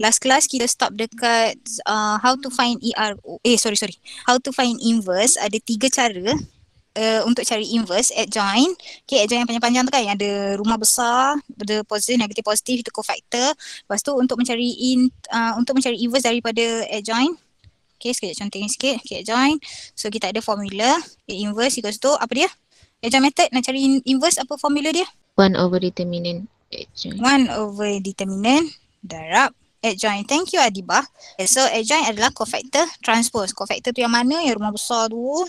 last class kita stop dekat uh, how to find ER eh sorry sorry how to find inverse ada tiga cara uh, untuk cari inverse adjoint okay adjoint yang panjang-panjang tu kan yang ada rumah besar ada positif negatif positif itu cofactor lepas tu untuk mencari in uh, untuk mencari inverse daripada adjoint okay sekejap contoh sikit okay adjoint so kita ada formula A inverse equals to apa dia adjoint method nak cari inverse apa formula dia one over determinant adjoint one over determinant darab adjoint. Thank you Adibah. So adjoint adalah cofactor transpose. Cofactor tu yang mana? Yang rumah besar tu.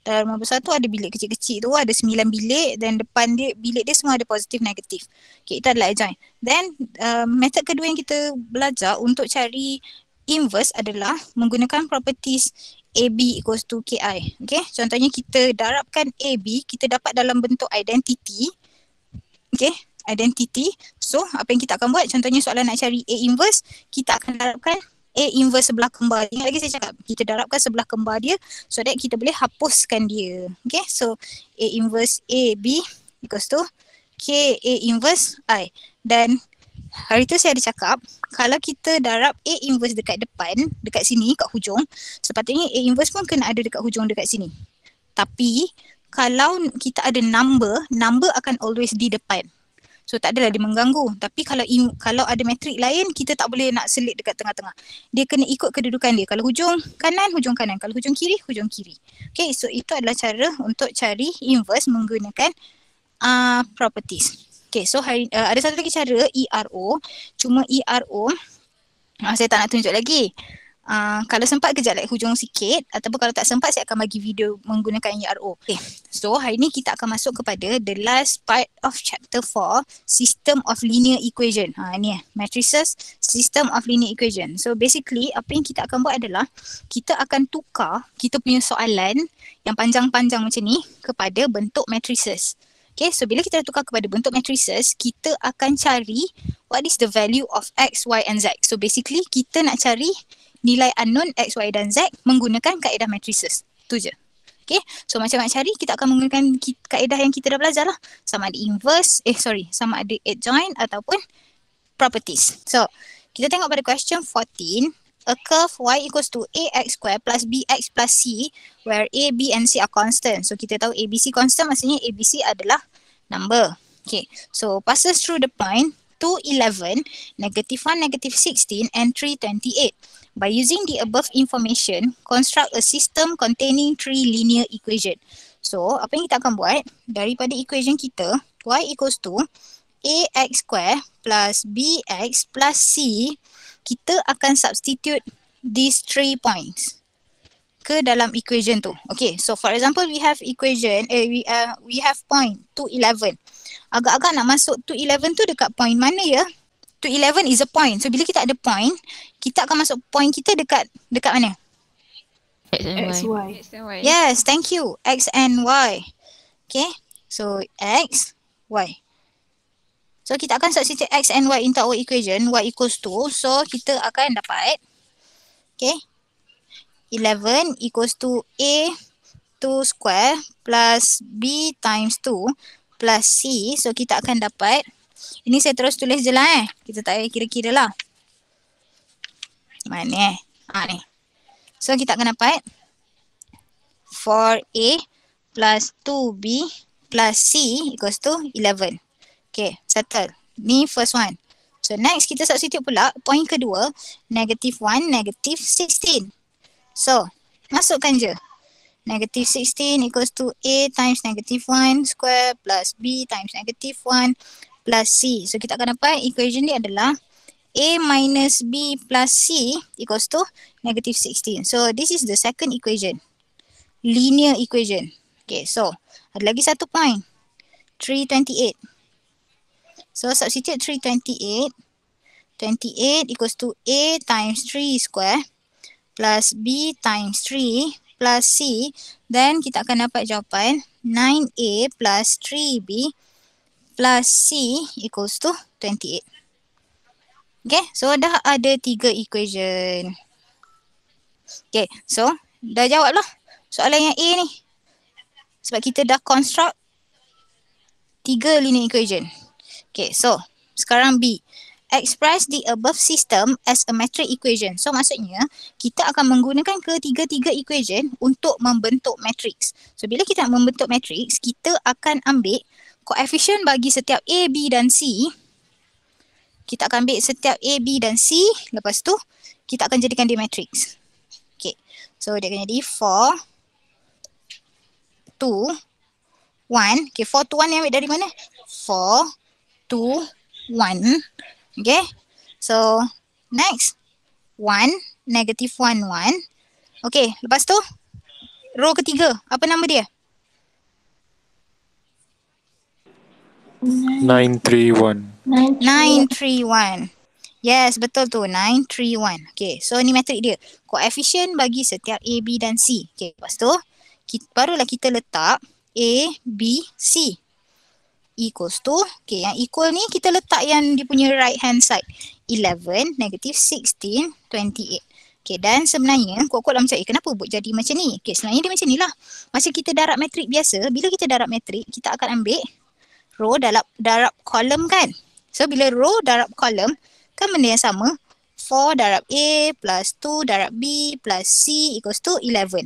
Dalam rumah besar tu ada bilik kecil-kecil tu. Ada sembilan bilik dan depan dia, bilik dia semua ada positif negatif. Okay, itu adalah adjoint. Then uh, method kedua yang kita belajar untuk cari inverse adalah menggunakan properties AB equals to KI. Okay, contohnya kita darabkan AB, kita dapat dalam bentuk identity. Okay, identity. So apa yang kita akan buat contohnya soalan nak cari A inverse kita akan darabkan A inverse sebelah kembar. Ingat lagi saya cakap kita darabkan sebelah kembar dia so that kita boleh hapuskan dia. Okay so A inverse AB equals to K A inverse I dan hari tu saya ada cakap kalau kita darab A inverse dekat depan dekat sini kat hujung sepatutnya A inverse pun kena ada dekat hujung dekat sini. Tapi kalau kita ada number, number akan always di depan. So tak adalah dia mengganggu. Tapi kalau im- kalau ada metrik lain, kita tak boleh nak selit dekat tengah-tengah. Dia kena ikut kedudukan dia. Kalau hujung kanan, hujung kanan. Kalau hujung kiri, hujung kiri. Okay, so itu adalah cara untuk cari inverse menggunakan uh, properties. Okay, so hari, uh, ada satu lagi cara, ERO. Cuma ERO, uh, ah, saya tak nak tunjuk lagi. Uh, kalau sempat kejap like hujung sikit ataupun kalau tak sempat saya akan bagi video menggunakan ERO. Okay. Eh, so hari ni kita akan masuk kepada the last part of chapter 4 system of linear equation. Ha uh, ni eh matrices system of linear equation. So basically apa yang kita akan buat adalah kita akan tukar kita punya soalan yang panjang-panjang macam ni kepada bentuk matrices. Okay, so bila kita tukar kepada bentuk matrices, kita akan cari what is the value of x, y and z. So basically kita nak cari nilai unknown X, Y dan Z menggunakan kaedah matrices. tu je. Okay. So macam nak cari kita akan menggunakan kaedah yang kita dah belajar lah. Sama ada inverse, eh sorry, sama ada adjoint ataupun properties. So kita tengok pada question 14 a curve y equals to ax square plus bx plus c where a, b and c are constant. So kita tahu a, b, c constant maksudnya a, b, c adalah number. Okay, so passes through the point 211, negative 1, negative 16 and 328. By using the above information, construct a system containing three linear equation. So, apa yang kita akan buat? Daripada equation kita, y equals to ax square plus bx plus c, kita akan substitute these three points ke dalam equation tu. Okay, so for example, we have equation, eh, we, uh, we have point 211 agak-agak nak masuk to 11 tu dekat point mana ya? To 11 is a point. So bila kita ada point, kita akan masuk point kita dekat dekat mana? X and Y. Yes, thank you. X and Y. Okay. So X, Y. So kita akan substitute X and Y into our equation. Y equals 2. So kita akan dapat. Okay. 11 equals to A 2 square plus B times plus C. So kita akan dapat. Ini saya terus tulis je lah eh. Kita tak payah kira-kira lah. Mana eh. Ha ni. So kita akan dapat. 4A plus 2B plus C equals to 11. Okay. Settle. Ni first one. So next kita substitute pula. Point kedua. Negative 1, negative 16. So masukkan je negative 16 equals to A times negative 1 square plus B times negative 1 plus C. So kita akan dapat equation ni adalah A minus B plus C equals to negative 16. So this is the second equation. Linear equation. Okay, so ada lagi satu point. 328. So substitute 328. 28 equals to A times 3 square plus B times 3 plus C then kita akan dapat jawapan 9A plus 3B plus C equals to 28. Okay, so dah ada tiga equation. Okay, so dah jawab lah soalan yang A ni. Sebab kita dah construct tiga linear equation. Okay, so sekarang B express the above system as a matrix equation. So maksudnya kita akan menggunakan ketiga-tiga equation untuk membentuk matrix. So bila kita membentuk matrix, kita akan ambil koefisien bagi setiap A, B dan C. Kita akan ambil setiap A, B dan C. Lepas tu kita akan jadikan dia matrix. Okay. So dia akan jadi 4, 2, 1. Okay, 4, 2, 1 ni ambil dari mana? 4, 2, 1. Okay. So next. 1, negative 1, 1. Okay, lepas tu row ketiga. Apa nama dia? 931. Yes, betul tu. 931. Okay, so ni metrik dia. Koefisien bagi setiap A, B dan C. Okay, lepas tu kita, barulah kita letak A, B, C equals to okay yang equal ni kita letak yang dia punya right hand side 11 negative 16 28 Okay, dan sebenarnya kuat-kuat lah macam, eh kenapa buat jadi macam ni? Okay, sebenarnya dia macam ni lah. Macam kita darab matrik biasa, bila kita darab matrik, kita akan ambil row darab, darab kolom kan? So, bila row darab kolom, kan benda yang sama. 4 darab A plus 2 darab B plus C equals to 11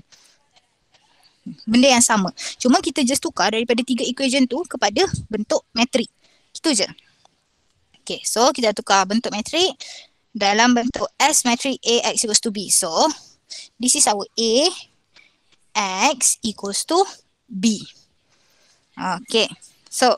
benda yang sama. Cuma kita just tukar daripada tiga equation tu kepada bentuk matrik. Itu je. Okay, so kita tukar bentuk matrik dalam bentuk S matrik A X equals to B. So, this is our A X equals to B. Okay, so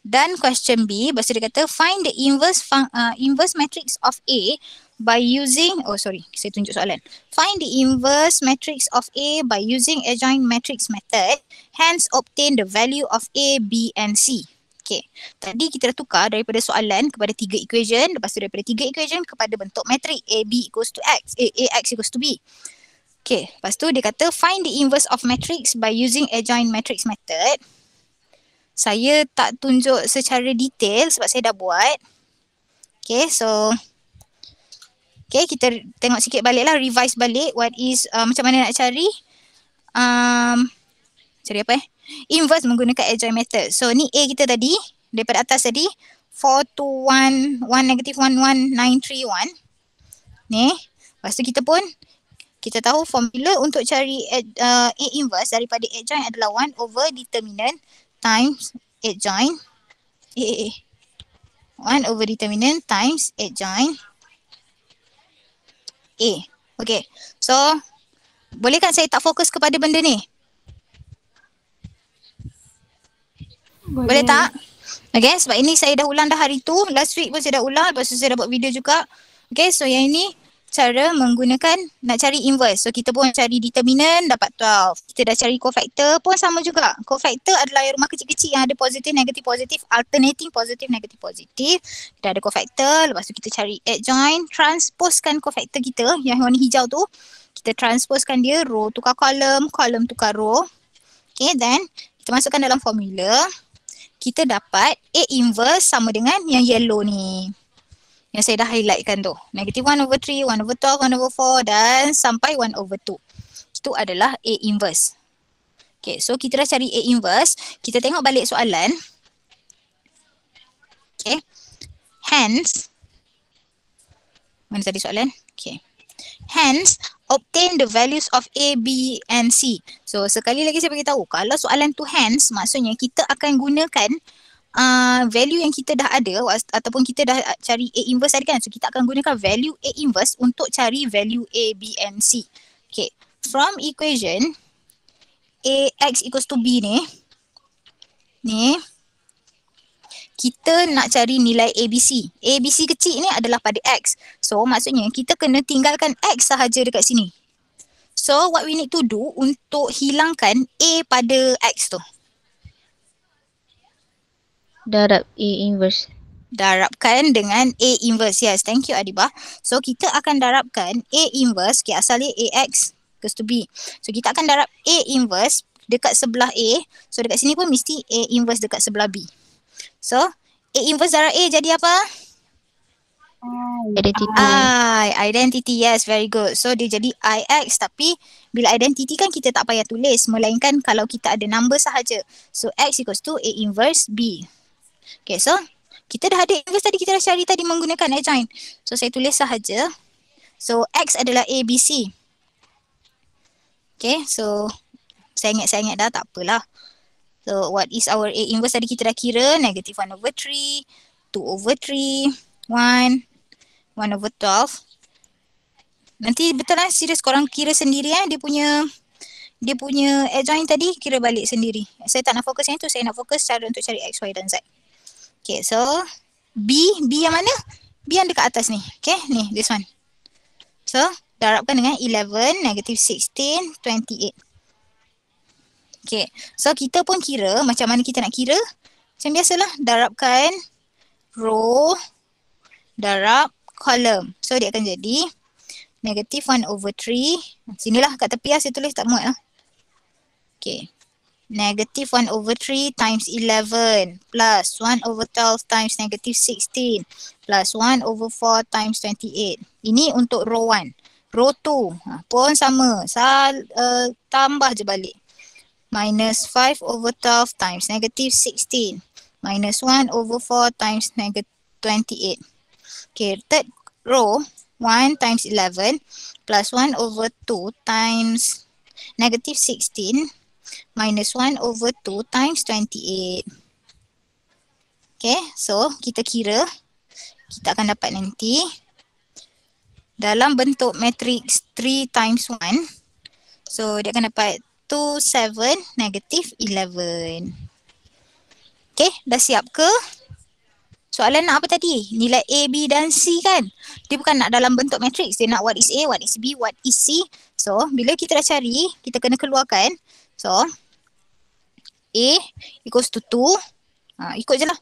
dan question B, bahasa dia kata find the inverse uh, inverse matrix of A by using oh sorry saya tunjuk soalan find the inverse matrix of A by using adjoint matrix method hence obtain the value of A B and C okay tadi kita dah tukar daripada soalan kepada tiga equation lepas tu daripada tiga equation kepada bentuk matrix A B equals to X A A X equals to B okay lepas tu dia kata find the inverse of matrix by using adjoint matrix method saya tak tunjuk secara detail sebab saya dah buat okay so Okay, kita tengok sikit balik lah, revise balik what is, uh, macam mana nak cari. Um, cari apa eh? Inverse menggunakan adjoint method. So, ni A kita tadi, daripada atas tadi, 4 to 1, 1 negative 1, 1, 9, 3, Ni, lepas tu kita pun, kita tahu formula untuk cari ad, uh, A inverse daripada adjoint adalah 1 over determinant times adjoint. A, 1 over determinant times adjoint. A. Okay. So, boleh kan saya tak fokus kepada benda ni? Boleh. boleh tak? Okay, sebab ini saya dah ulang dah hari tu. Last week pun saya dah ulang. Lepas tu saya dah buat video juga. Okay, so yang ini cara menggunakan nak cari inverse. So kita pun cari determinant dapat 12. Kita dah cari cofactor pun sama juga. Cofactor adalah rumah kecil-kecil yang ada positif, negatif, positif, alternating positif, negatif, positif. Kita ada cofactor, lepas tu kita cari adjoint, transposekan cofactor kita yang warna hijau tu. Kita transposekan dia row tukar kolom, kolom tukar row. Okay, then kita masukkan dalam formula. Kita dapat A inverse sama dengan yang yellow ni yang saya dah highlightkan tu. Negative 1 over 3, 1 over 12, 1 over 4 dan sampai 1 over 2. Itu adalah A inverse. Okay, so kita dah cari A inverse. Kita tengok balik soalan. Okay. Hence. Mana tadi soalan? Okay. Hence, obtain the values of A, B and C. So, sekali lagi saya beritahu. Kalau soalan tu hence, maksudnya kita akan gunakan Uh, value yang kita dah ada ataupun kita dah cari A inverse tadi kan so kita akan gunakan value A inverse untuk cari value A, B and C okay from equation AX equals to B ni ni kita nak cari nilai ABC ABC kecil ni adalah pada X so maksudnya kita kena tinggalkan X sahaja dekat sini so what we need to do untuk hilangkan A pada X tu darab A inverse. Darabkan dengan A inverse. Yes, thank you Adibah. So kita akan darabkan A inverse, okay, asalnya AX goes to B. So kita akan darab A inverse dekat sebelah A. So dekat sini pun mesti A inverse dekat sebelah B. So A inverse darab A jadi apa? Identity. I, ah, identity, yes, very good. So dia jadi IX tapi bila identity kan kita tak payah tulis melainkan kalau kita ada number sahaja. So X equals to A inverse B. Okay, so kita dah ada inverse tadi kita dah cari tadi menggunakan adjoint. So saya tulis sahaja. So X adalah ABC. Okay, so saya ingat saya ingat dah tak apalah. So what is our A inverse tadi kita dah kira negative 1 over 3, 2 over 3, 1, 1 over 12. Nanti betul lah serius korang kira sendiri eh dia punya dia punya adjoint tadi kira balik sendiri. Saya tak nak fokus yang tu, saya nak fokus cara untuk cari X, Y dan Z. Okay, so B, B yang mana? B yang dekat atas ni. Okay, ni this one. So, darabkan dengan 11, negative 16, 28. Okay, so kita pun kira macam mana kita nak kira. Macam biasalah, darabkan row darab column. So, dia akan jadi negative 1 over 3. Sinilah kat tepi lah saya tulis tak muat lah. Okay, negative 1 over 3 times 11 plus 1 over 12 times negative 16 plus 1 over 4 times 28. Ini untuk row 1. Row 2 ha, pun sama. Sal, uh, tambah je balik. Minus 5 over 12 times negative 16 minus 1 over 4 times negative 28. Okay, third row 1 times 11 plus 1 over 2 times negative 16 minus 1 over 2 times 28. Okay, so kita kira. Kita akan dapat nanti. Dalam bentuk matrix 3 times 1. So, dia akan dapat 2, 7, negative 11. Okay, dah siap ke? Soalan nak apa tadi? Nilai A, B dan C kan? Dia bukan nak dalam bentuk matrix. Dia nak what is A, what is B, what is C. So, bila kita dah cari, kita kena keluarkan. So, A equals to 2. Ha, ikut je lah.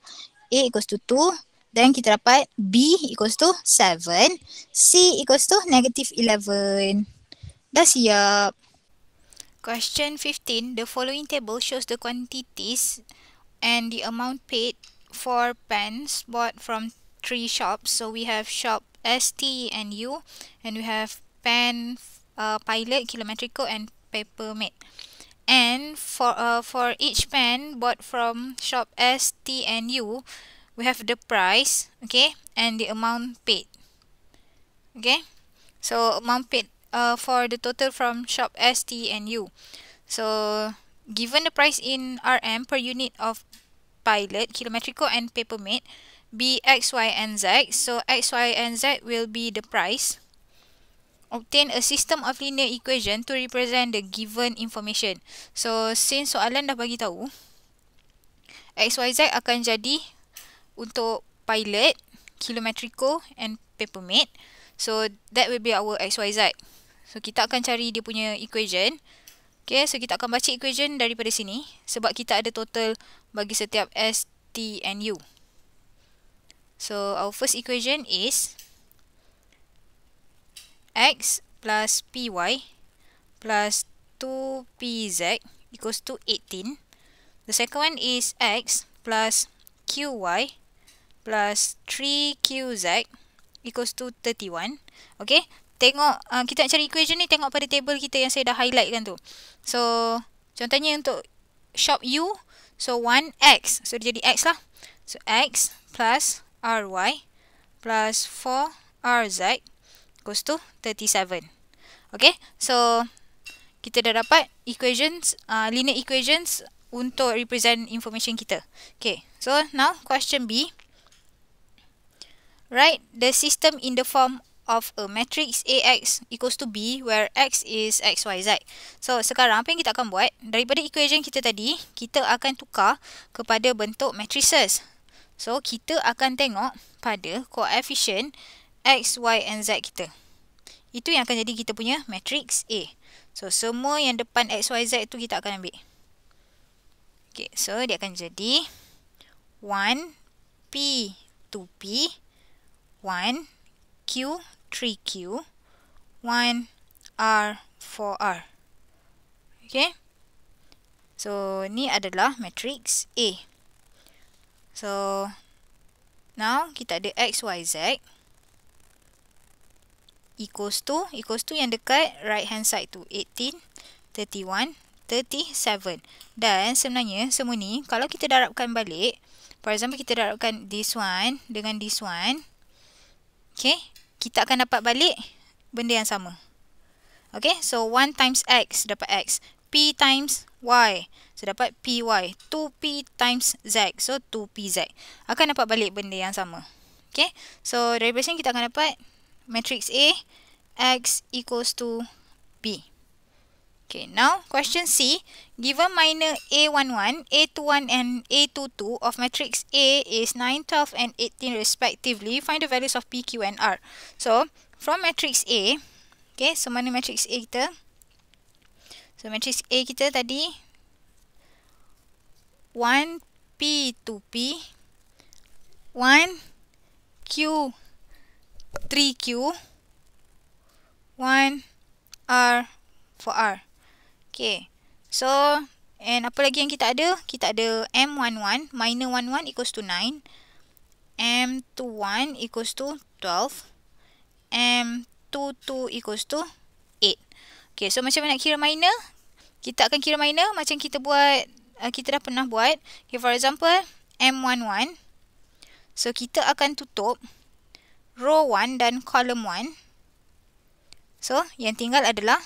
A equals to 2. Then kita dapat B equals to 7. C equals to negative 11. Dah siap. Question 15. The following table shows the quantities and the amount paid for pens bought from three shops. So we have shop S, T and U. And we have pen uh, pilot, kilometrical and paper mate. and for uh, for each pen bought from shop S, T and U we have the price okay and the amount paid okay so amount paid uh, for the total from shop S, T and U so given the price in RM per unit of pilot, kilometrico and papermate be B X Y and Z so X, Y and Z will be the price obtain a system of linear equation to represent the given information. So, since soalan dah bagi tahu, x, y, z akan jadi untuk pilot, kilometrico and papermate. So, that will be our x, y, z. So, kita akan cari dia punya equation. Okay, so kita akan baca equation daripada sini sebab kita ada total bagi setiap S, T and U. So, our first equation is x plus py plus 2pz equals to 18. The second one is x plus qy plus 3qz equals to 31. Okay, tengok uh, kita nak cari equation ni tengok pada table kita yang saya dah highlight kan tu. So, contohnya untuk shop u, so 1x, so dia jadi x lah. So, x plus ry plus 4rz equals to 37. Okay, so kita dah dapat equations, uh, linear equations untuk represent information kita. Okay, so now question B. Write the system in the form of a matrix AX equals to B where X is XYZ. So sekarang apa yang kita akan buat? Daripada equation kita tadi, kita akan tukar kepada bentuk matrices. So kita akan tengok pada koefisien X, Y and Z kita. Itu yang akan jadi kita punya matrix A. So, semua yang depan X, Y, Z tu kita akan ambil. Okay, so dia akan jadi 1P, 2P, 1Q, 3Q, 1R, 4R. Okay. So, ni adalah matrix A. So, now kita ada X, Y, Z. Okay. E equals to, e equals to yang dekat right hand side tu, 18, 31, 37. Dan sebenarnya semua ni, kalau kita darabkan balik, for example kita darabkan this one dengan this one, okay, kita akan dapat balik benda yang sama. Okay, so 1 times x dapat x, p times y, so dapat y, 2p times z, so 2 z. Akan dapat balik benda yang sama. Okay, so dari sini kita akan dapat matrix A, X equals to B. Okay, now question C. Given minor A11, A21 and A22 of matrix A is 9, 12 and 18 respectively. Find the values of P, Q and R. So, from matrix A, okay, so mana matrix A kita? So, matrix A kita tadi 1, P two P, 1, Q 3Q 1R 4 R Okay So And apa lagi yang kita ada? Kita ada M11 Minor 11 equals to 9 M21 equals to 12 M22 equals to 8 Okay so macam mana nak kira minor? Kita akan kira minor macam kita buat uh, Kita dah pernah buat okay, For example M11 So kita akan tutup row 1 dan column 1. So, yang tinggal adalah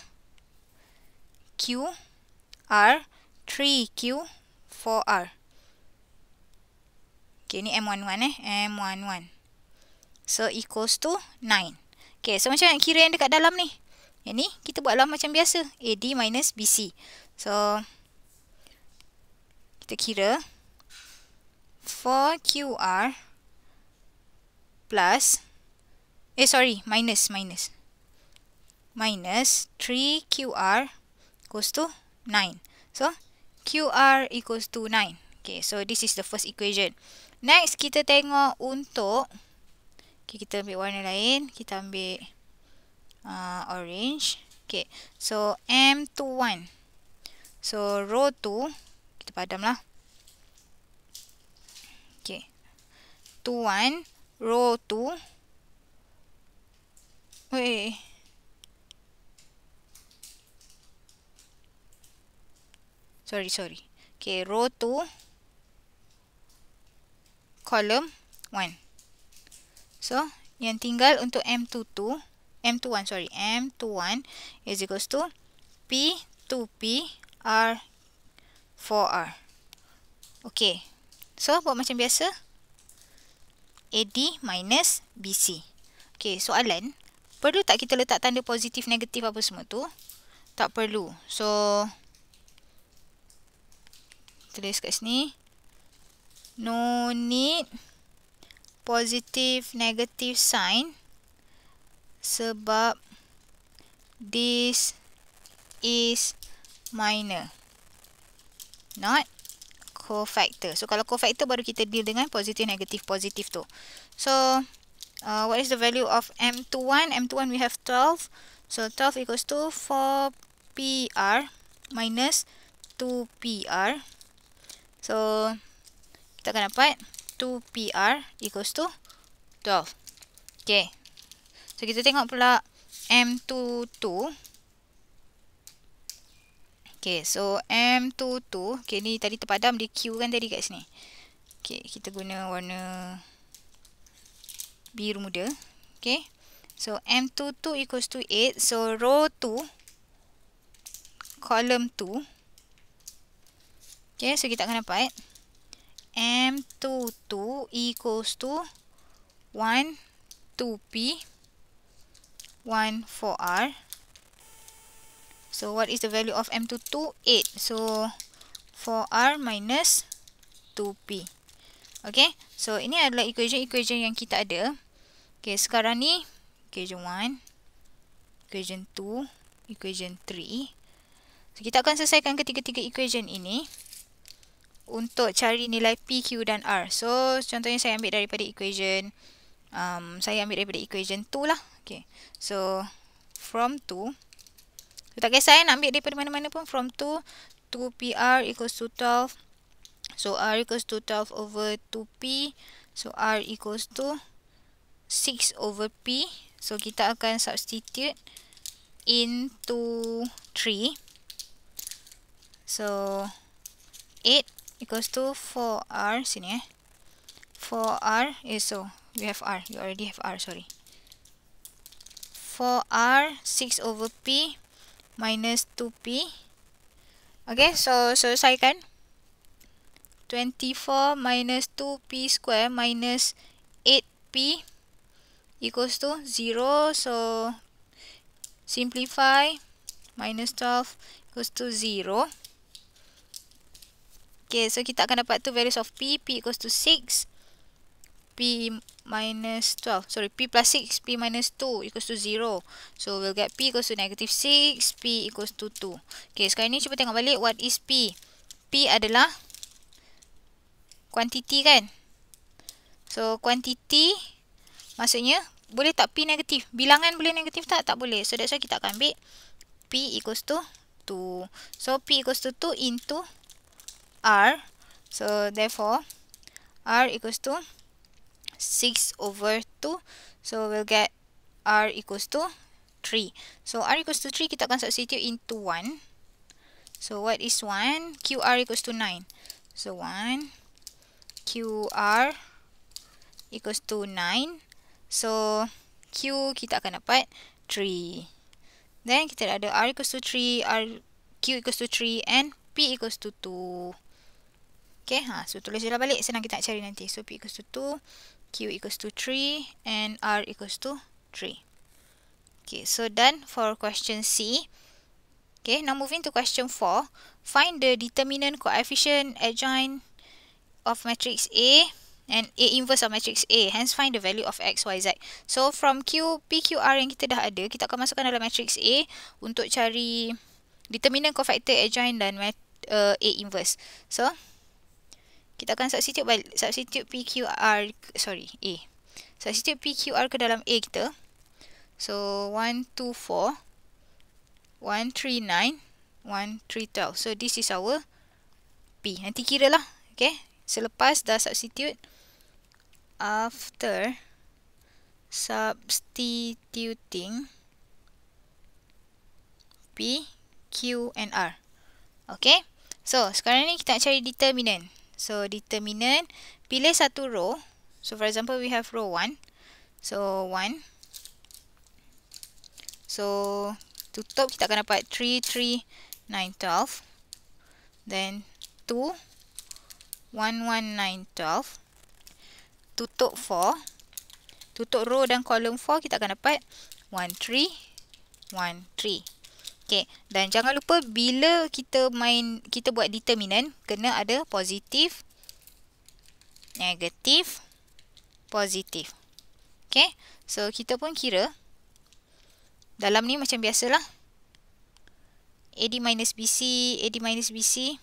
Q, R, 3Q, 4R. Okay, ni M11 eh. M11. So, equals to 9. Okay, so macam nak kira yang dekat dalam ni? Yang ni, kita buatlah macam biasa. AD minus BC. So, kita kira 4QR plus Eh sorry, minus minus. Minus 3QR equals to 9. So QR equals to 9. Okay, so this is the first equation. Next kita tengok untuk okay, kita ambil warna lain, kita ambil uh, orange. Okay, so M to 1. So row 2 kita padamlah. Okay. 2 1 row 2 Wey. Sorry, sorry. Okay, row 2. Column 1. So, yang tinggal untuk M22. M21, sorry. M21 is equals to P2P R 4R. Okay. So, buat macam biasa. AD minus BC. Okay, soalan. Soalan. Perlu tak kita letak tanda positif negatif apa semua tu? Tak perlu. So tulis kat sini. No need positive negative sign sebab this is minor. Not cofactor. So kalau cofactor baru kita deal dengan positif negatif positif tu. So uh, what is the value of M21? M21 we have 12. So 12 equals to 4PR minus 2PR. So kita akan dapat 2PR equals to 12. Okay. So kita tengok pula M22. Okay, so M22. Okay, ni tadi terpadam dia Q kan tadi kat sini. Okay, kita guna warna biru muda. Okay. So, M22 equals to 8. So, row 2. Column 2. Okay. So, kita akan dapat. M22 equals to 1, 2P, 1, 4R. So, what is the value of M22? 8. So, 4R minus 2P. 2P. Okay. So, ini adalah equation-equation yang kita ada. Okay. Sekarang ni, equation 1, equation 2, equation 3. So, kita akan selesaikan ketiga-tiga equation ini untuk cari nilai P, Q dan R. So, contohnya saya ambil daripada equation, um, saya ambil daripada equation 2 lah. Okay. So, from 2. So, tak kisah saya eh, nak ambil daripada mana-mana pun from 2 2PR equals to 12 So R equals to 12 over 2P. So R equals to 6 over P. So kita akan substitute into 3. So 8 equals to 4R. Sini eh. 4R is so. We have R. You already have R. Sorry. 4R 6 over P minus 2P. Okay. So selesaikan. So, 24 minus 2p square minus 8p equals to 0. So, simplify minus 12 equals to 0. Okay, so kita akan dapat 2 values of p. p equals to 6. p minus 12. Sorry, p plus 6, p minus 2 equals to 0. So, we'll get p equals to negative 6, p equals to 2. Okay, sekarang ni cuba tengok balik what is p. p adalah kuantiti kan. So, kuantiti maksudnya boleh tak P negatif? Bilangan boleh negatif tak? Tak boleh. So, that's why kita akan ambil P equals to 2. So, P equals to 2 into R. So, therefore, R equals to 6 over 2. So, we'll get R equals to 3. So, R equals to 3 kita akan substitute into 1. So, what is 1? QR equals to 9. So, 1 QR equals to 9. So, Q kita akan dapat 3. Then, kita ada R equals to 3, R, Q equals to 3 and P equals to 2. Okay, ha, so tulis jelah balik. Senang kita nak cari nanti. So, P equals to 2, Q equals to 3 and R equals to 3. Okay, so done for question C. Okay, now moving to question 4. Find the determinant coefficient adjoint of matrix A and A inverse of matrix A. Hence, find the value of X, Y, Z. So, from Q, P, Q, R yang kita dah ada, kita akan masukkan dalam matrix A untuk cari determinant cofactor adjoint dan uh, A inverse. So, kita akan substitute by, substitute P, Q, R, sorry, A. Substitute P, Q, R ke dalam A kita. So, 1, 2, 4, 1, 3, 9, 1, 3, 12. So, this is our P. Nanti kira lah. Okay, selepas dah substitute after substituting P, Q and R. Okay. So, sekarang ni kita nak cari determinant. So, determinant. Pilih satu row. So, for example, we have row 1. So, 1. So, tutup kita akan dapat 3, 3, 9, 12. Then, 2. 11912 tutup 4 tutup row dan kolom 4 kita akan dapat 1313 okay dan jangan lupa bila kita main kita buat determinant kena ada positif negatif positif okay so kita pun kira dalam ni macam biasalah AD minus BC, AD minus BC.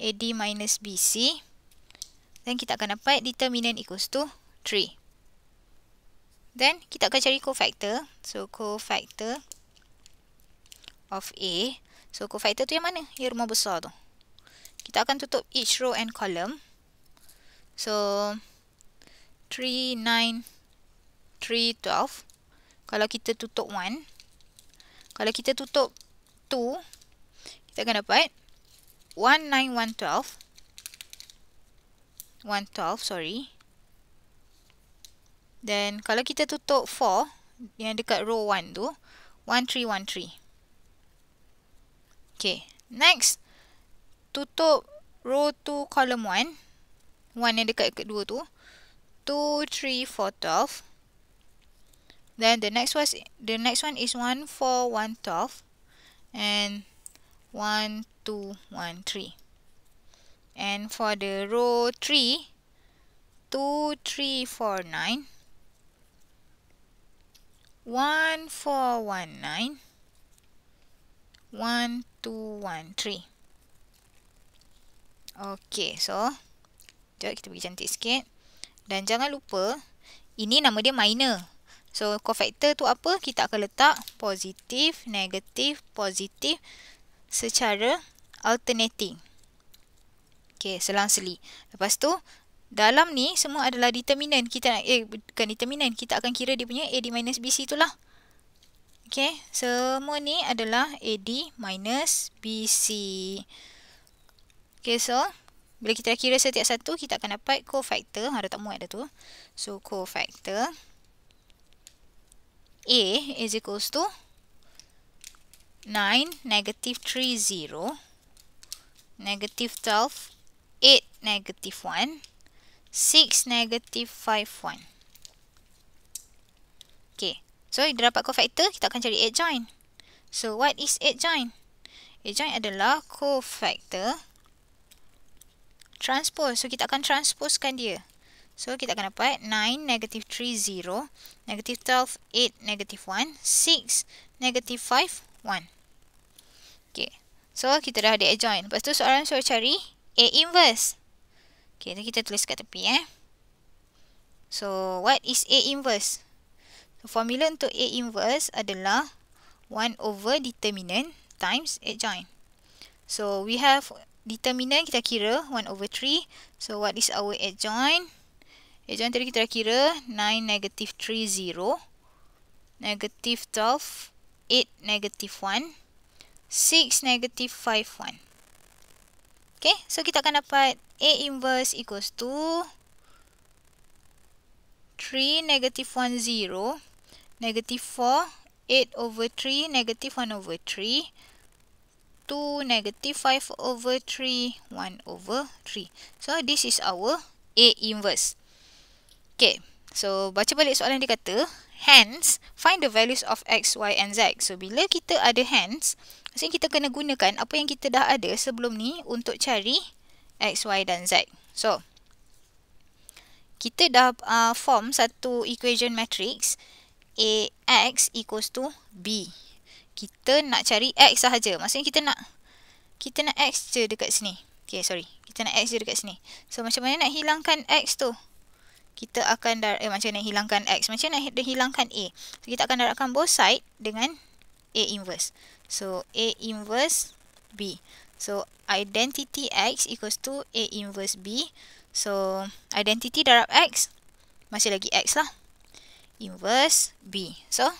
AD minus BC. Then kita akan dapat determinant equals to 3. Then kita akan cari cofactor. So cofactor of A. So cofactor tu yang mana? Yang rumah besar tu. Kita akan tutup each row and column. So 3, 9, 3, 12. Kalau kita tutup 1. Kalau kita tutup 2. Kita akan dapat one nine one twelve one twelve sorry then kalau kita tutup four yang dekat row one tu one three one three okay next tutup row two column one one yang dekat kedua tu two three four twelve then the next was, the next one is one four one twelve and one 2, 1, 3. And for the row three, two, three, four, nine, one, four, one, nine, one, two, one, three. Okay, so. Jom kita pergi cantik sikit. Dan jangan lupa, ini nama dia minor. So, cofactor tu apa? Kita akan letak positif, negatif, positif secara alternating. Okey, selang-seli. Lepas tu dalam ni semua adalah determinan Kita nak eh bukan determinan kita akan kira dia punya AD minus BC itulah. Okey, semua ni adalah AD minus BC. Okey, so bila kita kira setiap satu, kita akan dapat cofactor. Ha, dah tak muat dah tu. So, cofactor A is equals to 9, negative 3, 0 negative 12, 8, negative 1, 6, negative 5, 1. Okay, so dia dapat cofactor, kita akan cari adjoint. So, what is adjoint? Adjoint adalah cofactor transpose. So, kita akan transposekan dia. So, kita akan dapat 9, negative 3, 0, negative 12, 8, negative 1, 6, negative 5, 1. Okay, So, kita dah ada adjoint. Lepas tu, soalan suruh cari A inverse. Okay, tu kita tulis kat tepi eh. So, what is A inverse? So, formula untuk A inverse adalah 1 over determinant times adjoint. So, we have determinant kita kira 1 over 3. So, what is our adjoint? Adjoint tadi kita kira 9 negative 3, 0. Negative 12, 8 negative 1. 6 negative 5 1. Okay, so kita akan dapat A inverse equals to 3 negative 1 0 negative 4 8 over 3 negative 1 over 3 2 negative 5 over 3 1 over 3. So, this is our A inverse. Okay, so baca balik soalan dia kata, hence, find the values of x, y and z. So, bila kita ada hence, Maksudnya kita kena gunakan apa yang kita dah ada sebelum ni untuk cari X, Y dan Z. So, kita dah uh, form satu equation matrix AX equals to B. Kita nak cari X sahaja. Maksudnya kita nak kita nak X je dekat sini. Okay, sorry. Kita nak X je dekat sini. So, macam mana nak hilangkan X tu? Kita akan dar eh, macam nak hilangkan X? Macam nak hilangkan A? So, kita akan darabkan both side dengan A inverse. So A inverse B. So identity X equals to A inverse B. So identity darab X masih lagi X lah. Inverse B. So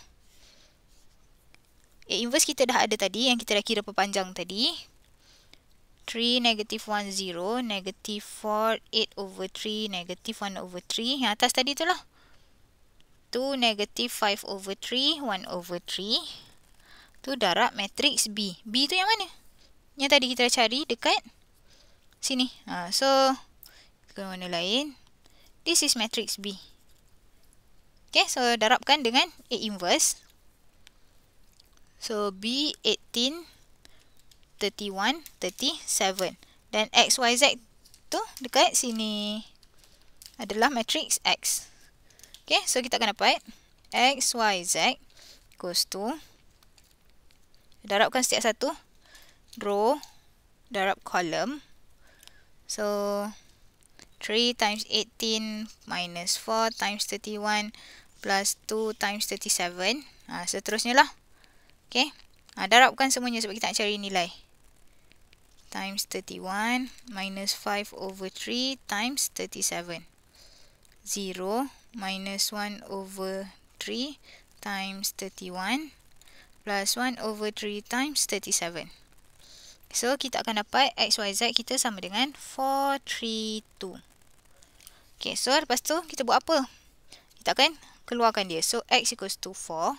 A inverse kita dah ada tadi yang kita dah kira perpanjang tadi. 3, negative 1, 0, negative 4, 8 over 3, negative 1 over 3. Yang atas tadi tu lah. 2, negative 5 over 3, 1 over 3 tu darab matrix B. B tu yang mana? Yang tadi kita dah cari dekat sini. Ha, so, ke mana lain? This is matrix B. Okay, so darabkan dengan A inverse. So, B 18, 31, 37. Dan X, Y, Z tu dekat sini adalah matrix X. Okay, so kita akan dapat X, Y, Z equals to darabkan setiap satu row darab kolom, so 3 times 18 minus 4 times 31 plus 2 times 37 ha, seterusnya lah ok ha, darabkan semuanya sebab kita nak cari nilai times 31 minus 5 over 3 times 37 0 minus 1 over 3 times 31 plus 1 over 3 times 37. So, kita akan dapat Z kita sama dengan 432. Okay, so lepas tu kita buat apa? Kita akan keluarkan dia. So, X equals to 4.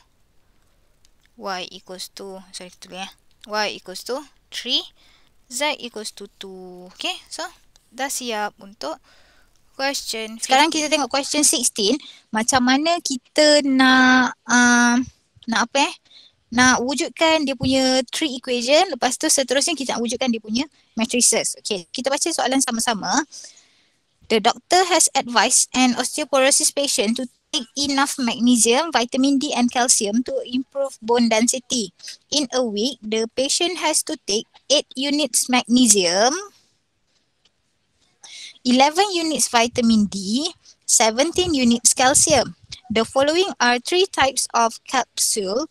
Y equals to, sorry, tulis ya. Y equals to 3. Z equals to 2. Okay, so dah siap untuk question. Sekarang kita tengok question 16. Macam mana kita nak, um, nak apa eh? nak wujudkan dia punya three equation lepas tu seterusnya kita nak wujudkan dia punya matrices. Okay, kita baca soalan sama-sama. The doctor has advised an osteoporosis patient to take enough magnesium, vitamin D and calcium to improve bone density. In a week, the patient has to take 8 units magnesium, 11 units vitamin D, 17 units calcium. The following are three types of capsule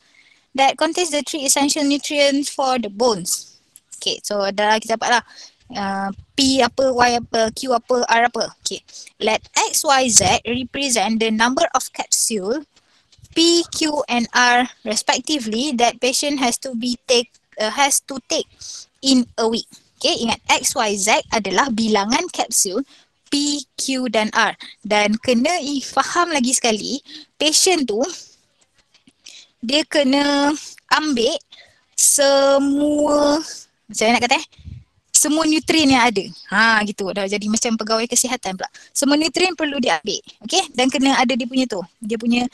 that contains the three essential nutrients for the bones. Okay, so dah kita dapat lah. Uh, P apa, Y apa, Q apa, R apa. Okay. Let X, Y, Z represent the number of capsule P, Q and R respectively that patient has to be take uh, has to take in a week. Okay, ingat X, Y, Z adalah bilangan capsule P, Q dan R. Dan kena faham lagi sekali, patient tu dia kena ambil semua macam mana nak kata eh semua nutrien yang ada. Ha gitu dah jadi macam pegawai kesihatan pula. Semua nutrien perlu diambil. okay? dan kena ada dia punya tu. Dia punya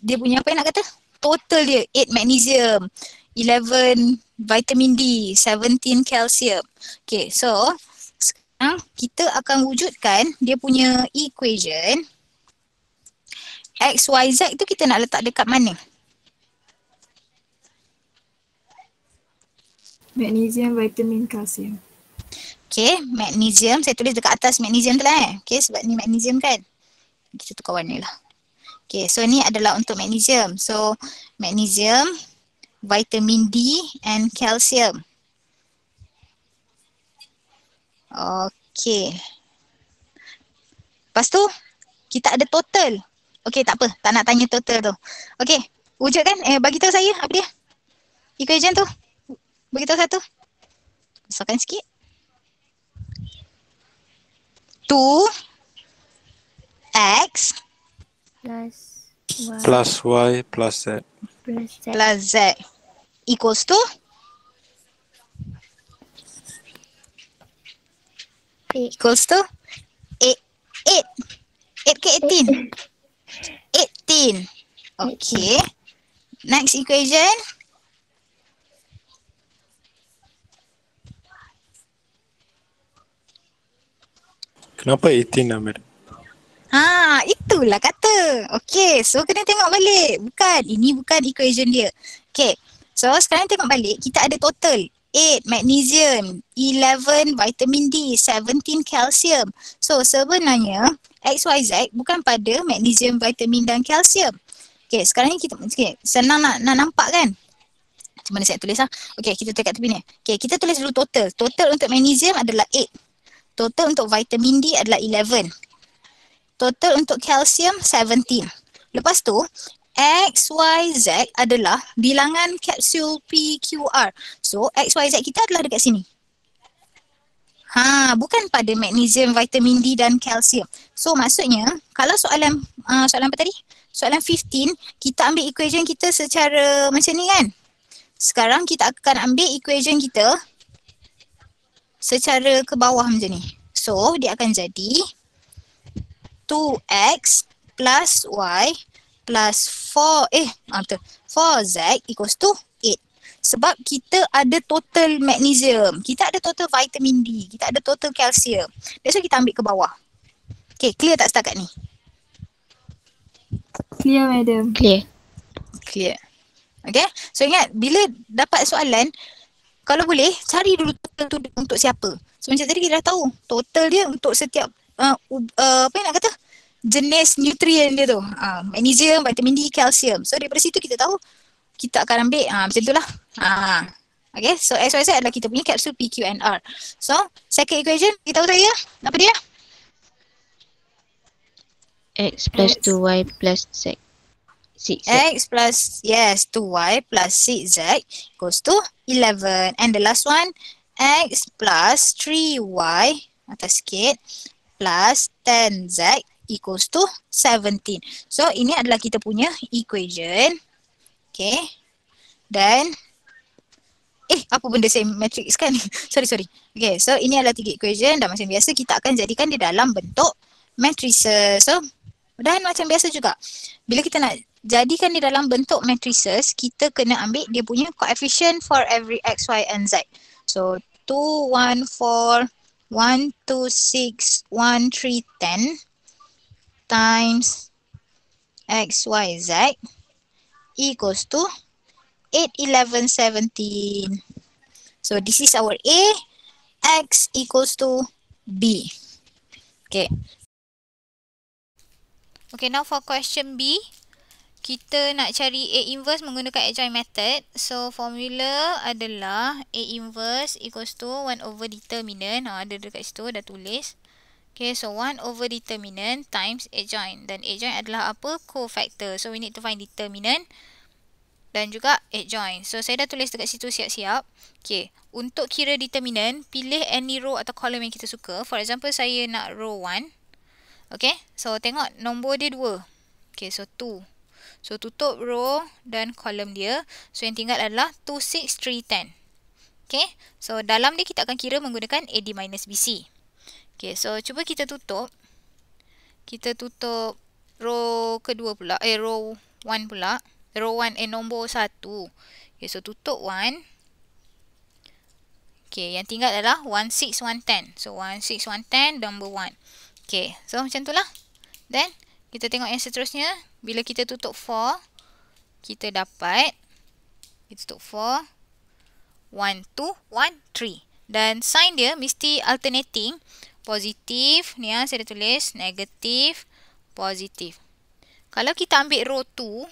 dia punya apa yang nak kata? Total dia 8 magnesium, 11 vitamin D, 17 calcium. Okay, so sekarang kita akan wujudkan dia punya equation x y z tu kita nak letak dekat mana? Magnesium, vitamin, kalsium. Okay, magnesium. Saya tulis dekat atas magnesium tu lah eh. Okay, sebab ni magnesium kan. Kita tukar warna lah. Okay, so ni adalah untuk magnesium. So, magnesium, vitamin D and calcium. Okay. Lepas tu, kita ada total. Okay, tak apa. Tak nak tanya total tu. Okay, wujud kan? Eh, bagi tahu saya apa dia? Equation tu begitu satu. masukkan sikit. Two X plus Y plus Z plus Z equals to equals to eight eight eight ke eighteen eighteen okay next equation Kenapa 18 nama dia? Ha, itulah kata. Okay, so kena tengok balik. Bukan, ini bukan equation dia. Okay, so sekarang tengok balik. Kita ada total. 8 magnesium, 11 vitamin D, 17 calcium. So sebenarnya XYZ bukan pada magnesium, vitamin dan calcium. Okay, sekarang ni kita okay, senang nak, nak nampak kan? Macam mana saya tulis lah. Okay, kita tekat tepi ni. Okay, kita tulis dulu total. Total untuk magnesium adalah 8. Total untuk vitamin D adalah 11. Total untuk kalsium 17. Lepas tu X, Y, Z adalah bilangan kapsul P, Q, R. So X, Y, Z kita adalah dekat sini. Ha, bukan pada magnesium, vitamin D dan kalsium. So maksudnya kalau soalan uh, soalan apa tadi? Soalan 15, kita ambil equation kita secara macam ni kan? Sekarang kita akan ambil equation kita secara ke bawah macam ni. So dia akan jadi 2x plus y plus 4 eh betul 4z equals to 8 sebab kita ada total magnesium kita ada total vitamin D kita ada total kalsium. that's why kita ambil ke bawah okay clear tak setakat ni clear madam clear clear okay so ingat bila dapat soalan kalau boleh cari dulu total tu untuk siapa. So macam tadi kita dah tahu total dia untuk setiap uh, uh, apa yang nak kata jenis nutrien dia tu. Uh, magnesium, vitamin D, kalsium. So daripada situ kita tahu kita akan ambil uh, macam itulah. Uh, okay so XYZ adalah kita punya P Q capsule R. So second equation kita tahu tak ya? Apa dia? X plus 2Y plus Z. 6x plus yes to y plus 6z goes to 11 and the last one x plus 3y atas sikit plus 10z equals to 17 so ini adalah kita punya equation okay dan Eh, apa benda same matrix kan? sorry, sorry. Okay, so ini adalah tiga equation dan macam biasa kita akan jadikan di dalam bentuk matrices. So, dan macam biasa juga. Bila kita nak jadikan dia dalam bentuk matrices kita kena ambil dia punya coefficient for every x y and z so 2 1 4 1 2 6 1 3 10 times x y z equals to 8 11 17 so this is our a x equals to b okay okay now for question b kita nak cari A inverse menggunakan adjoint method. So, formula adalah A inverse equals to 1 over determinant. Ha, ada dekat situ, dah tulis. Okay, so 1 over determinant times adjoint. Dan adjoint adalah apa? Co-factor. So, we need to find determinant dan juga adjoint. So, saya dah tulis dekat situ siap-siap. Okay, untuk kira determinant, pilih any row atau column yang kita suka. For example, saya nak row 1. Okay, so tengok nombor dia 2. Okay, so 2. So, tutup row dan column dia. So, yang tinggal adalah 2, 6, 3, 10. Okay. So, dalam ni kita akan kira menggunakan AD minus BC. Okay. So, cuba kita tutup. Kita tutup row kedua pula. Eh, row 1 pula. Row 1 eh, nombor 1. Okay. So, tutup 1. Okay. Yang tinggal adalah 1, 6, 1, 10. So, 1, 6, 1, 10, number 1. Okay. So, macam itulah. Then, kita tengok yang seterusnya. Bila kita tutup for, kita dapat kita tutup for 1 2 1 3. Dan sign dia mesti alternating positif ni ah saya dah tulis negatif positif. Kalau kita ambil row 2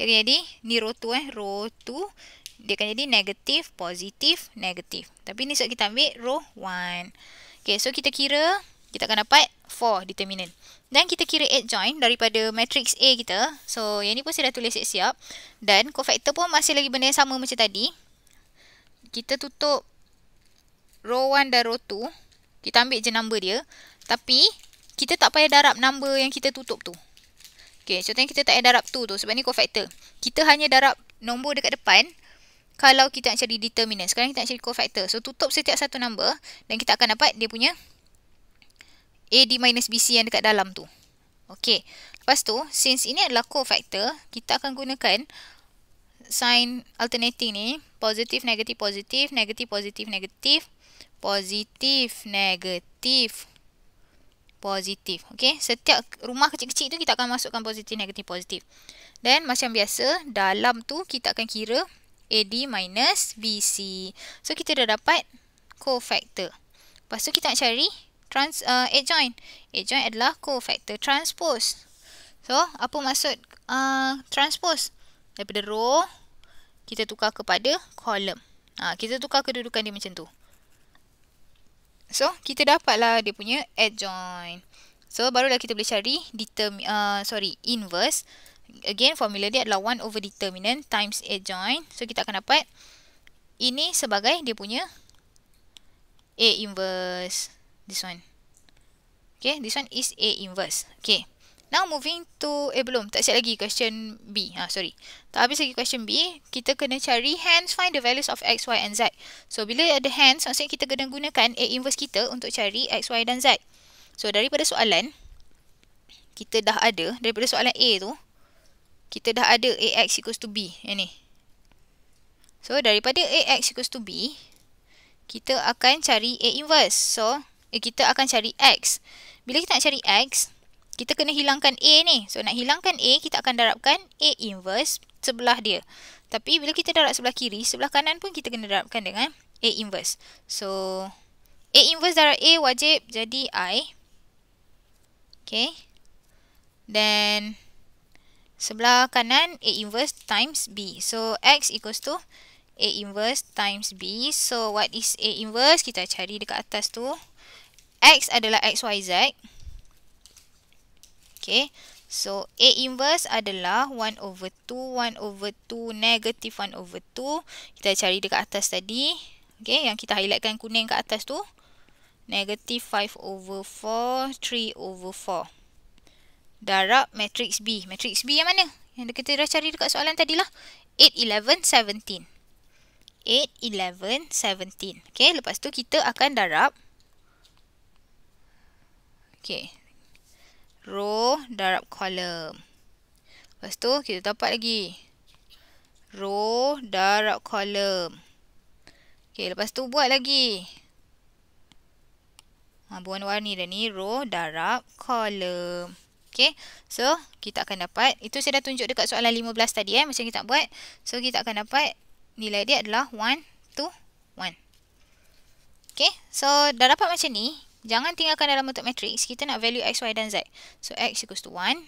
dia akan jadi ni row 2 eh row 2 dia akan jadi negatif positif negatif. Tapi ni sebab kita ambil row 1. Okay, so kita kira kita akan dapat 4 determinant. Dan kita kira adjoint daripada matrix A kita. So, yang ni pun saya dah tulis siap-siap. Dan cofactor pun masih lagi benda yang sama macam tadi. Kita tutup row 1 dan row 2. Kita ambil je number dia. Tapi, kita tak payah darab number yang kita tutup tu. Okay, contohnya kita tak payah darab 2 tu sebab ni cofactor. Kita hanya darab nombor dekat depan kalau kita nak cari determinant. Sekarang kita nak cari cofactor. So, tutup setiap satu number dan kita akan dapat dia punya AD minus BC yang dekat dalam tu. Okay. Lepas tu, since ini adalah cofactor, kita akan gunakan sign alternating ni. Positif, negatif, positif. Negatif, positif, negatif. Positif, negatif. Positif. Okay. Setiap rumah kecil-kecil tu kita akan masukkan positif, negatif, positif. Dan macam biasa, dalam tu kita akan kira AD minus BC. So, kita dah dapat cofactor. Lepas tu kita nak cari trans uh, adjoint. Adjoint adalah cofactor transpose. So, apa maksud uh, transpose? Daripada row, kita tukar kepada column. Uh, kita tukar kedudukan dia macam tu. So, kita dapatlah dia punya adjoint. So, barulah kita boleh cari determ uh, sorry, inverse. Again, formula dia adalah 1 over determinant times adjoint. So, kita akan dapat ini sebagai dia punya A inverse this one. Okay, this one is A inverse. Okay, now moving to, eh belum, tak siap lagi question B. Ah, sorry. Tak habis lagi question B. Kita kena cari hands, find the values of X, Y and Z. So, bila ada hands, maksudnya kita kena gunakan A inverse kita untuk cari X, Y dan Z. So, daripada soalan, kita dah ada, daripada soalan A tu, kita dah ada AX equals to B. Yang ni. So, daripada AX equals to B, kita akan cari A inverse. So, Eh, kita akan cari X. Bila kita nak cari X, kita kena hilangkan A ni. So, nak hilangkan A, kita akan darabkan A inverse sebelah dia. Tapi, bila kita darab sebelah kiri, sebelah kanan pun kita kena darabkan dengan A inverse. So, A inverse darab A wajib jadi I. Okay. Then, sebelah kanan A inverse times B. So, X equals to A inverse times B. So, what is A inverse? Kita cari dekat atas tu. X adalah x y z, Okay. So, A inverse adalah 1 over 2, 1 over 2, negative 1 over 2. Kita cari dekat atas tadi. Okay, yang kita highlightkan kuning kat atas tu. Negative 5 over 4, 3 over 4. Darab matrix B. Matrix B yang mana? Yang kita dah cari dekat soalan tadi lah. 8, 11, 17. 8, 11, 17. Okay, lepas tu kita akan darab Okey. Row darab kolom. Lepas tu kita dapat lagi. Row darab kolom. Okey, lepas tu buat lagi. Ha, buang warna dah ni. Row darab kolom. Okey. So, kita akan dapat. Itu saya dah tunjuk dekat soalan 15 tadi. Eh, macam kita nak buat. So, kita akan dapat nilai dia adalah 1, 2, 1. Okey. So, dah dapat macam ni. Jangan tinggalkan dalam bentuk matrix. Kita nak value x, y dan z. So, x equals to 1,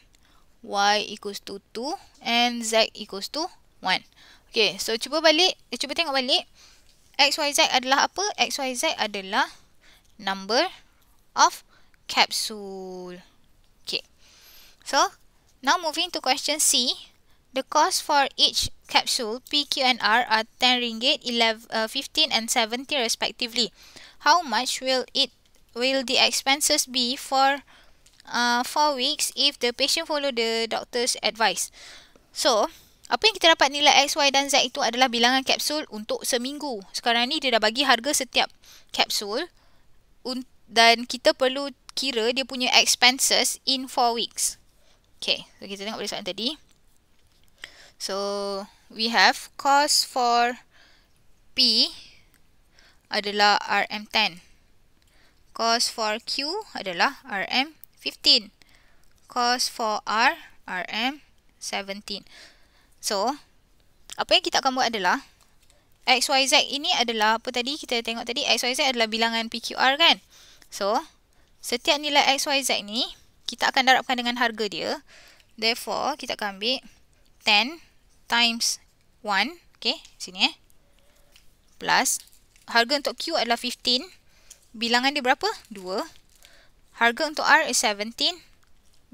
y equals to 2 and z equals to 1. Okay, so cuba balik. Eh, cuba tengok balik. x, y, z adalah apa? x, y, z adalah number of capsule. Okay. So, now moving to question C. The cost for each capsule, P, Q and R are 10 ringgit, 11, uh, 15 and 70 respectively. How much will it will the expenses be for uh, four weeks if the patient follow the doctor's advice? So, apa yang kita dapat nilai X, Y dan Z itu adalah bilangan kapsul untuk seminggu. Sekarang ni dia dah bagi harga setiap kapsul dan kita perlu kira dia punya expenses in four weeks. Okay, so kita tengok pada soalan tadi. So, we have cost for P adalah RM10. Cos for q adalah RM15. Cos for r RM17. So, apa yang kita akan buat adalah z ini adalah apa tadi kita tengok tadi x, y, z adalah bilangan PQR kan? So, setiap nilai x, y, z ni kita akan darabkan dengan harga dia. Therefore, kita akan ambil 10 times 1. Okay, sini eh. Plus, harga untuk Q adalah 15 bilangan dia berapa? 2. Harga untuk R is 17.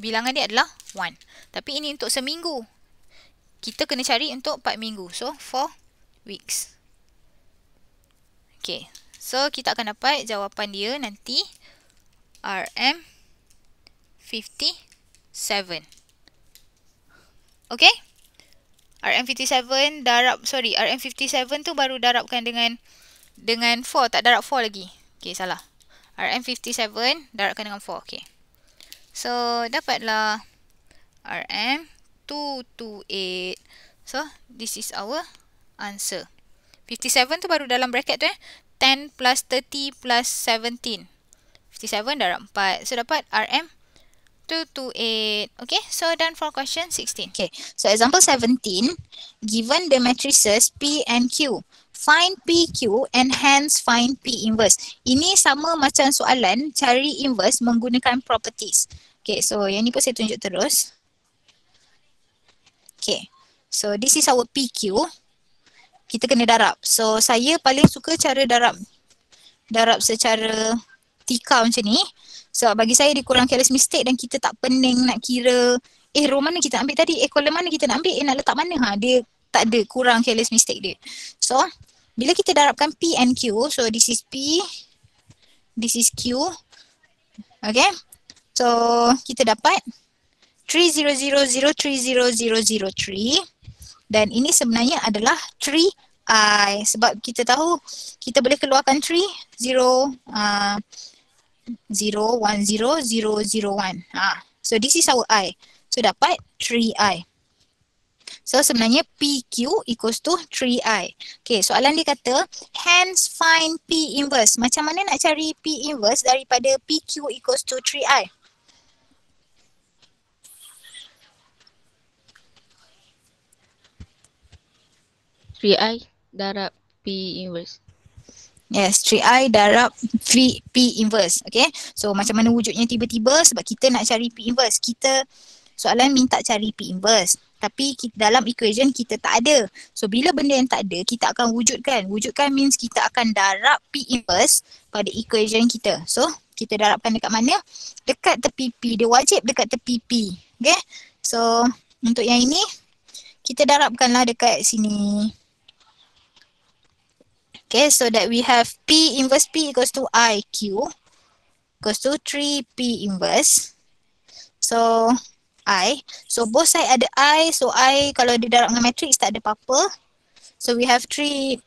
Bilangan dia adalah 1. Tapi ini untuk seminggu. Kita kena cari untuk 4 minggu. So, 4 weeks. Okay. So, kita akan dapat jawapan dia nanti. RM 57. Okay. RM57 darab, sorry, RM57 tu baru darabkan dengan dengan 4, tak darab 4 lagi. Okay, salah. RM57 daratkan dengan 4. Okay. So, dapatlah RM228. So, this is our answer. 57 tu baru dalam bracket tu eh. 10 plus 30 plus 17. 57 darat 4. So, dapat RM228. Okay, so done for question 16. Okay, so example 17. Given the matrices P and Q find PQ and hence find P inverse. Ini sama macam soalan cari inverse menggunakan properties. Okay, so yang ni pun saya tunjuk terus. Okay, so this is our PQ. Kita kena darab. So saya paling suka cara darab. Darab secara tika macam ni. So bagi saya dia kurang careless mistake dan kita tak pening nak kira eh row mana kita ambil tadi, eh column mana kita nak ambil, eh nak letak mana. Ha, dia tak ada kurang careless mistake dia. So bila kita darabkan P and Q, so this is P, this is Q. Okay, so kita dapat 3000300003 dan ini sebenarnya adalah 3i sebab kita tahu kita boleh keluarkan 3, 0, uh, 0, 1, 0, 0, 0, 1. So this is our i. So dapat 3i. So sebenarnya PQ equals to 3I. Okay soalan dia kata hence find P inverse. Macam mana nak cari P inverse daripada PQ equals to 3I? Three I darab P inverse. Yes, three I darab V P inverse. Okay, so macam mana wujudnya tiba-tiba sebab kita nak cari P inverse. Kita soalan minta cari P inverse tapi kita, dalam equation kita tak ada. So bila benda yang tak ada, kita akan wujudkan. Wujudkan means kita akan darab P inverse pada equation kita. So kita darabkan dekat mana? Dekat tepi P. Dia wajib dekat tepi P. Okay. So untuk yang ini, kita darabkanlah dekat sini. Okay, so that we have P inverse P equals to IQ equals to 3P inverse. So I. So both side ada I. So I kalau di darab dengan matrix tak ada apa-apa. So we have 3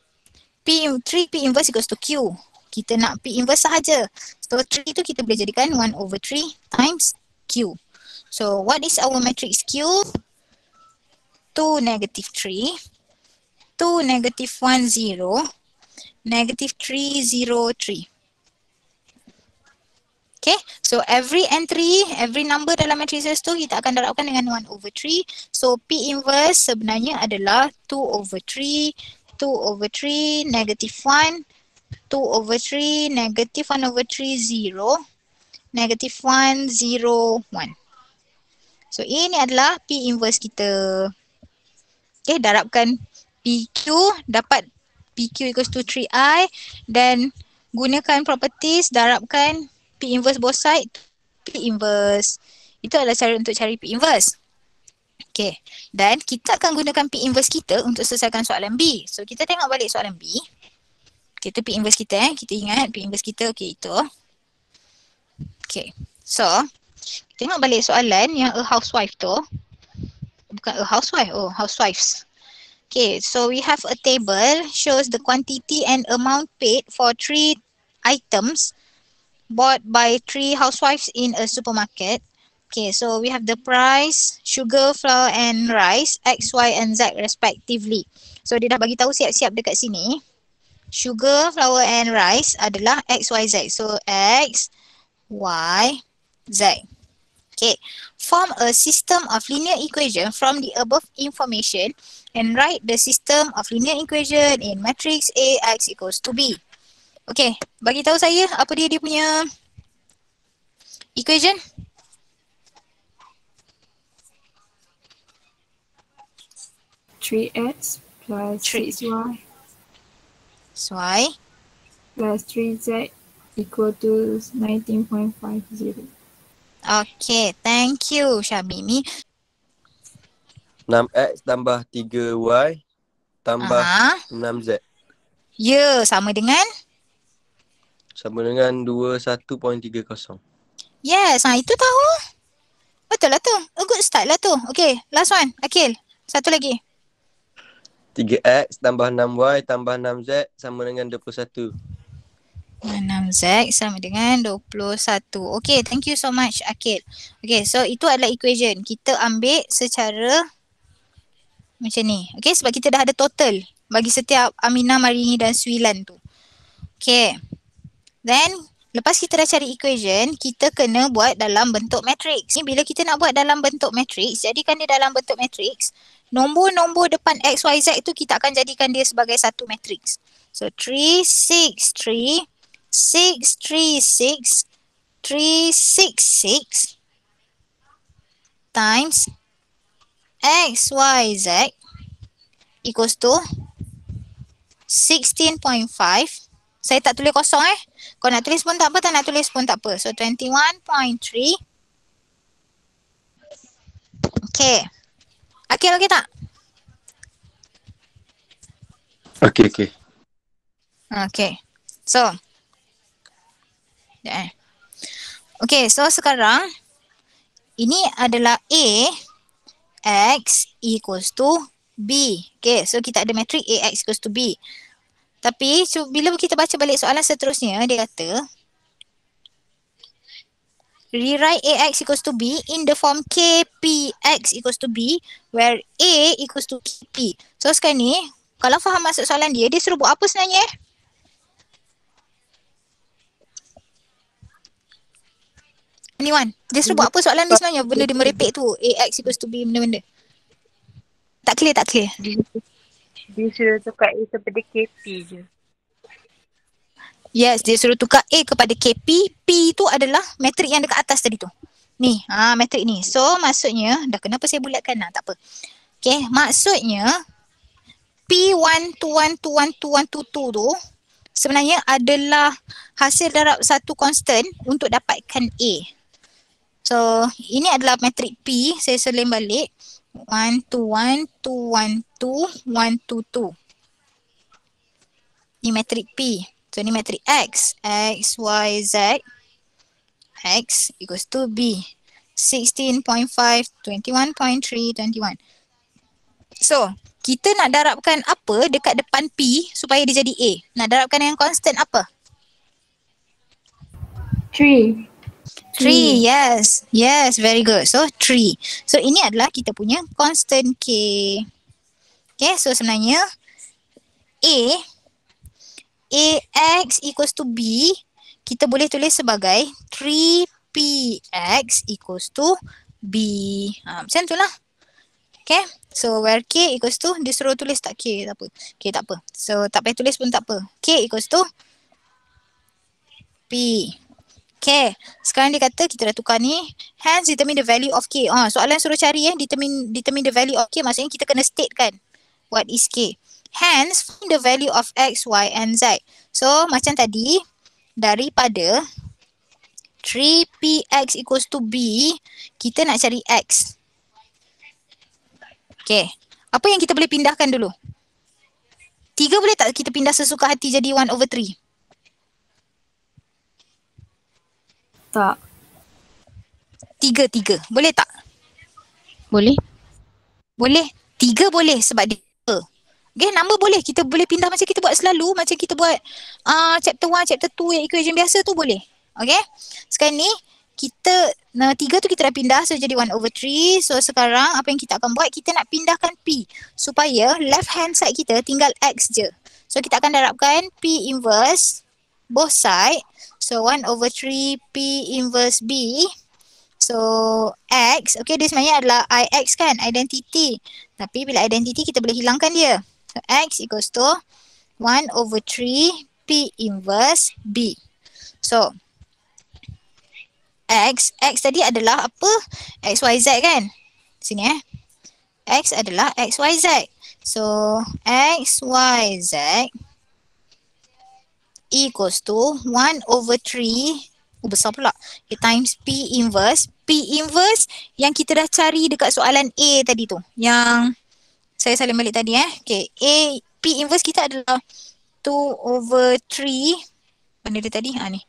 P 3 P inverse equals to Q. Kita nak P inverse sahaja. So 3 tu kita boleh jadikan 1 over 3 times Q. So what is our matrix Q? 2 negative 3. 2 negative 1 0. Negative 3 0 3. Okay, so every entry, every number dalam matrices tu kita akan darabkan dengan 1 over 3. So P inverse sebenarnya adalah 2 over 3, 2 over 3, negative 1, 2 over 3, negative 1 over 3, 0, negative 1, 0, 1. So ini adalah P inverse kita. Okay, darabkan PQ, dapat PQ equals to 3I, then gunakan properties, darabkan P inverse both side P inverse Itu adalah cara untuk cari P inverse Okay Dan kita akan gunakan P inverse kita Untuk selesaikan soalan B So kita tengok balik soalan B Okay itu P inverse kita eh Kita ingat P inverse kita Okay itu Okay So Tengok balik soalan yang a housewife tu Bukan a housewife Oh housewives Okay, so we have a table shows the quantity and amount paid for three items bought by three housewives in a supermarket. Okay, so we have the price, sugar, flour and rice, X, Y and Z respectively. So dia dah bagi tahu siap-siap dekat sini. Sugar, flour and rice adalah X, Y, Z. So X, Y, Z. Okay, form a system of linear equation from the above information and write the system of linear equation in matrix A, X equals to B. Okay, bagi tahu saya apa dia dia punya equation. Three x plus three y. So y. Plus three z equal to nineteen point five zero. Okay, thank you Syamimi. 6X tambah 3Y tambah Aha. z Yeah, sama dengan? sama dengan 21.30. Yes, ha, itu tahu. Betul lah tu. A good start lah tu. Okay, last one. Akil, satu lagi. 3X tambah 6Y tambah 6Z sama dengan 21. 6Z sama dengan 21. Okay, thank you so much Akil. Okay, so itu adalah equation. Kita ambil secara macam ni. Okay, sebab kita dah ada total bagi setiap Aminah, Marini dan Suilan tu. Okay. Then lepas kita dah cari equation, kita kena buat dalam bentuk matrix. Ni bila kita nak buat dalam bentuk matrix, jadikan dia dalam bentuk matrix, nombor-nombor depan x, y, z tu kita akan jadikan dia sebagai satu matrix. So 3, 6, 3, 6, 3, 6, 3, 6, 6, 366 times x, y, z equals to 16.5 Saya tak tulis kosong eh kau nak tulis pun tak apa, tak nak tulis pun tak apa. So 21.3. Okay. Okay, okay tak? Okay, okay. Okay. So. Yeah. Eh. Okay, so sekarang ini adalah A x equals to B. Okay, so kita ada matrik A x equals to B. Tapi so, bila kita baca balik soalan seterusnya, dia kata rewrite AX equals to B in the form KPX equals to B where A equals to KP. So sekarang ni, kalau faham maksud soalan dia, dia suruh buat apa sebenarnya? Anyone? Dia suruh buat apa soalan ni sebenarnya? Benda dia merepek tu, AX equals to B, benda-benda. Tak clear, tak clear dia suruh tukar A kepada KP je. Yes, dia suruh tukar A kepada KP. P tu adalah metrik yang dekat atas tadi tu. Ni, ha, metrik ni. So, maksudnya, dah kenapa saya bulatkan lah, tak apa. Okay, maksudnya, P1212122 tu sebenarnya adalah hasil darab satu constant untuk dapatkan A. So, ini adalah metrik P, saya selim balik. One, two, one, two, one, two, one, two, two. Ni matrik P. So ni matrik X. X, Y, Z. X equals to B. 16.5, 21.3, 21. So, kita nak darabkan apa dekat depan P supaya dia jadi A? Nak darabkan yang constant apa? Three. three, yes. Yes, very good. So, three. So, ini adalah kita punya constant K. Okay, so sebenarnya A, a x equals to B, kita boleh tulis sebagai 3 x equals to B. Ha, macam tu lah. Okay, so where K equals to, dia suruh tulis tak K, tak apa. K tak apa. So, tak payah tulis pun tak apa. K equals to P care. Sekarang dia kata kita dah tukar ni, hence determine the value of K. Ha, soalan suruh cari eh, determine, determine the value of K maksudnya kita kena state kan what is K. Hence, find the value of X, Y and Z. So, macam tadi, daripada 3PX equals to B, kita nak cari X. Okay. Apa yang kita boleh pindahkan dulu? Tiga boleh tak kita pindah sesuka hati jadi 1 over 3? tak. Tiga, tiga. Boleh tak? Boleh. Boleh? Tiga boleh sebab dia. Okay, number boleh. Kita boleh pindah macam kita buat selalu. Macam kita buat uh, chapter 1, chapter 2 yang equation biasa tu boleh. Okay. Sekarang ni, kita, nah, tiga tu kita dah pindah. So, jadi one over three So, sekarang apa yang kita akan buat, kita nak pindahkan P. Supaya left hand side kita tinggal X je. So, kita akan darabkan P inverse both side So 1 over 3 P inverse B. So X, okay dia sebenarnya adalah IX kan, identity. Tapi bila identity kita boleh hilangkan dia. So X equals to 1 over 3 P inverse B. So X, X tadi adalah apa? X y z kan? Sini eh. X adalah x y z. So, x y z. E equals to 1 over 3 besar pula okay, times P inverse P inverse yang kita dah cari dekat soalan A tadi tu yang saya salin balik tadi eh okay, A P inverse kita adalah 2 over 3 mana dia tadi? Ha ni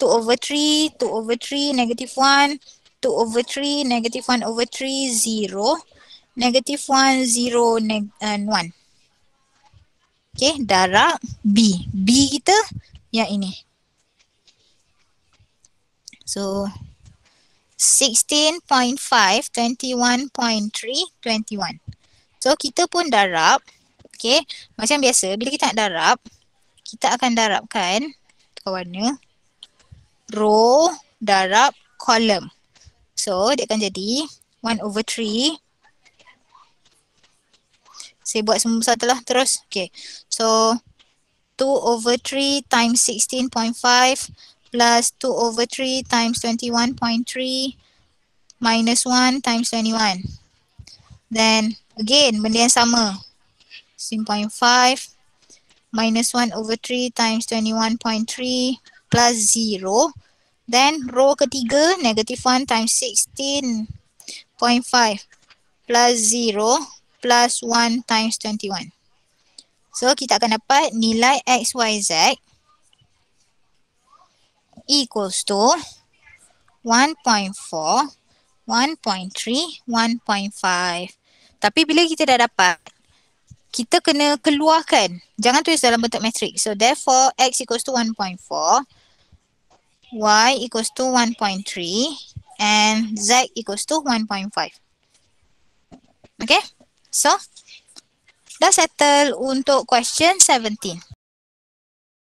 2 over 3 2 over 3 negative 1 2 over 3 negative 1 over 3 0 negative 1 0 neg- and 1 Okay, darab B. B kita Ya ini. So 16.5, 21.3, 21. So kita pun darab. Okay. Macam biasa bila kita nak darab, kita akan darabkan tukar warna row darab column. So dia akan jadi 1 over 3. Saya buat semua satu lah terus. Okay. So 2 over 3 times 16.5 plus 2 over 3 times 21.3 minus 1 times 21. Then again, benda yang sama. 16.5 minus 1 over 3 times 21.3 plus 0. Then row ketiga, negative 1 times 16.5 plus 0 plus 1 times 21. So kita akan dapat nilai x, y, z equals to 1.4, 1.3, 1.5. Tapi bila kita dah dapat, kita kena keluarkan. Jangan tulis dalam bentuk matrik. So therefore, X equals to 1.4, Y equals to 1.3, and Z equals to 1.5. Okay? So, dah settle untuk question 17.